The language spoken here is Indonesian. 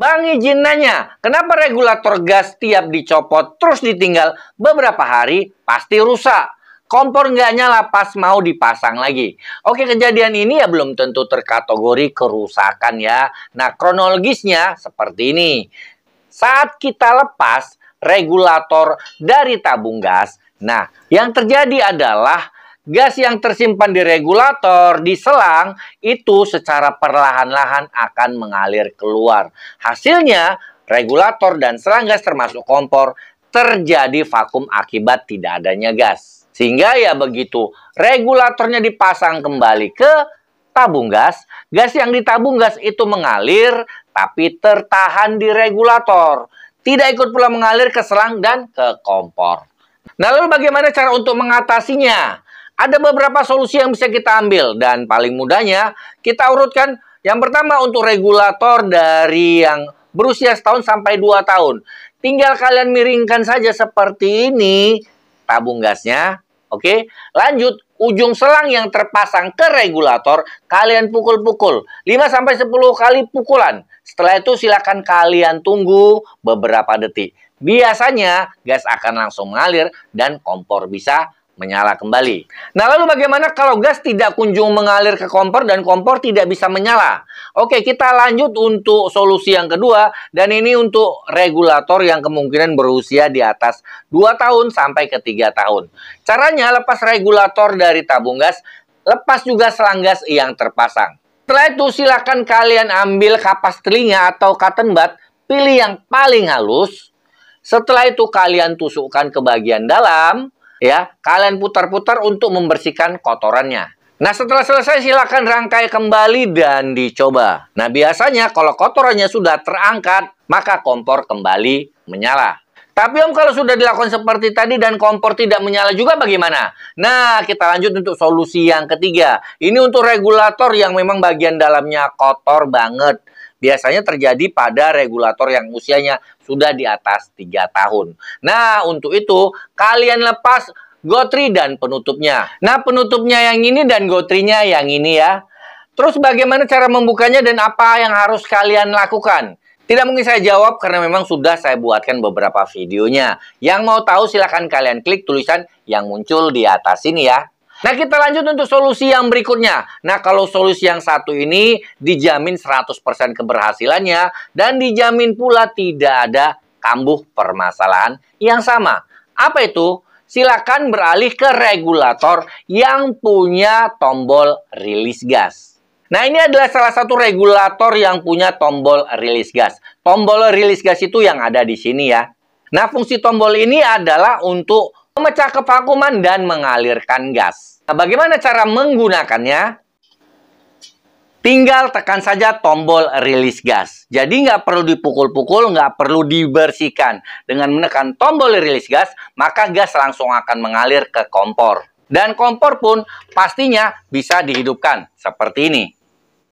Bang izin nanya, kenapa regulator gas tiap dicopot terus ditinggal beberapa hari pasti rusak? Kompor nggak nyala pas mau dipasang lagi. Oke kejadian ini ya belum tentu terkategori kerusakan ya. Nah kronologisnya seperti ini. Saat kita lepas regulator dari tabung gas, nah yang terjadi adalah gas yang tersimpan di regulator, di selang, itu secara perlahan-lahan akan mengalir keluar. Hasilnya, regulator dan selang gas termasuk kompor terjadi vakum akibat tidak adanya gas. Sehingga ya begitu, regulatornya dipasang kembali ke tabung gas, gas yang ditabung gas itu mengalir tapi tertahan di regulator. Tidak ikut pula mengalir ke selang dan ke kompor. Nah lalu bagaimana cara untuk mengatasinya? Ada beberapa solusi yang bisa kita ambil dan paling mudahnya kita urutkan yang pertama untuk regulator dari yang berusia setahun sampai dua tahun. Tinggal kalian miringkan saja seperti ini tabung gasnya. Oke, lanjut ujung selang yang terpasang ke regulator, kalian pukul-pukul. 5 sampai 10 kali pukulan. Setelah itu silakan kalian tunggu beberapa detik. Biasanya gas akan langsung mengalir dan kompor bisa menyala kembali. Nah, lalu bagaimana kalau gas tidak kunjung mengalir ke kompor dan kompor tidak bisa menyala? Oke, kita lanjut untuk solusi yang kedua dan ini untuk regulator yang kemungkinan berusia di atas 2 tahun sampai ke 3 tahun. Caranya lepas regulator dari tabung gas, lepas juga selang gas yang terpasang. Setelah itu silakan kalian ambil kapas telinga atau cotton bud, pilih yang paling halus. Setelah itu kalian tusukkan ke bagian dalam, ya kalian putar-putar untuk membersihkan kotorannya. Nah setelah selesai silahkan rangkai kembali dan dicoba. Nah biasanya kalau kotorannya sudah terangkat maka kompor kembali menyala. Tapi om kalau sudah dilakukan seperti tadi dan kompor tidak menyala juga bagaimana? Nah kita lanjut untuk solusi yang ketiga. Ini untuk regulator yang memang bagian dalamnya kotor banget biasanya terjadi pada regulator yang usianya sudah di atas 3 tahun. Nah, untuk itu kalian lepas gotri dan penutupnya. Nah, penutupnya yang ini dan gotrinya yang ini ya. Terus bagaimana cara membukanya dan apa yang harus kalian lakukan? Tidak mungkin saya jawab karena memang sudah saya buatkan beberapa videonya. Yang mau tahu silahkan kalian klik tulisan yang muncul di atas ini ya. Nah, kita lanjut untuk solusi yang berikutnya. Nah, kalau solusi yang satu ini dijamin 100% keberhasilannya dan dijamin pula tidak ada kambuh permasalahan yang sama. Apa itu? Silakan beralih ke regulator yang punya tombol rilis gas. Nah, ini adalah salah satu regulator yang punya tombol rilis gas. Tombol rilis gas itu yang ada di sini ya. Nah, fungsi tombol ini adalah untuk memecah kevakuman dan mengalirkan gas. Nah, bagaimana cara menggunakannya? Tinggal tekan saja tombol rilis gas. Jadi nggak perlu dipukul-pukul, nggak perlu dibersihkan. Dengan menekan tombol rilis gas, maka gas langsung akan mengalir ke kompor. Dan kompor pun pastinya bisa dihidupkan seperti ini.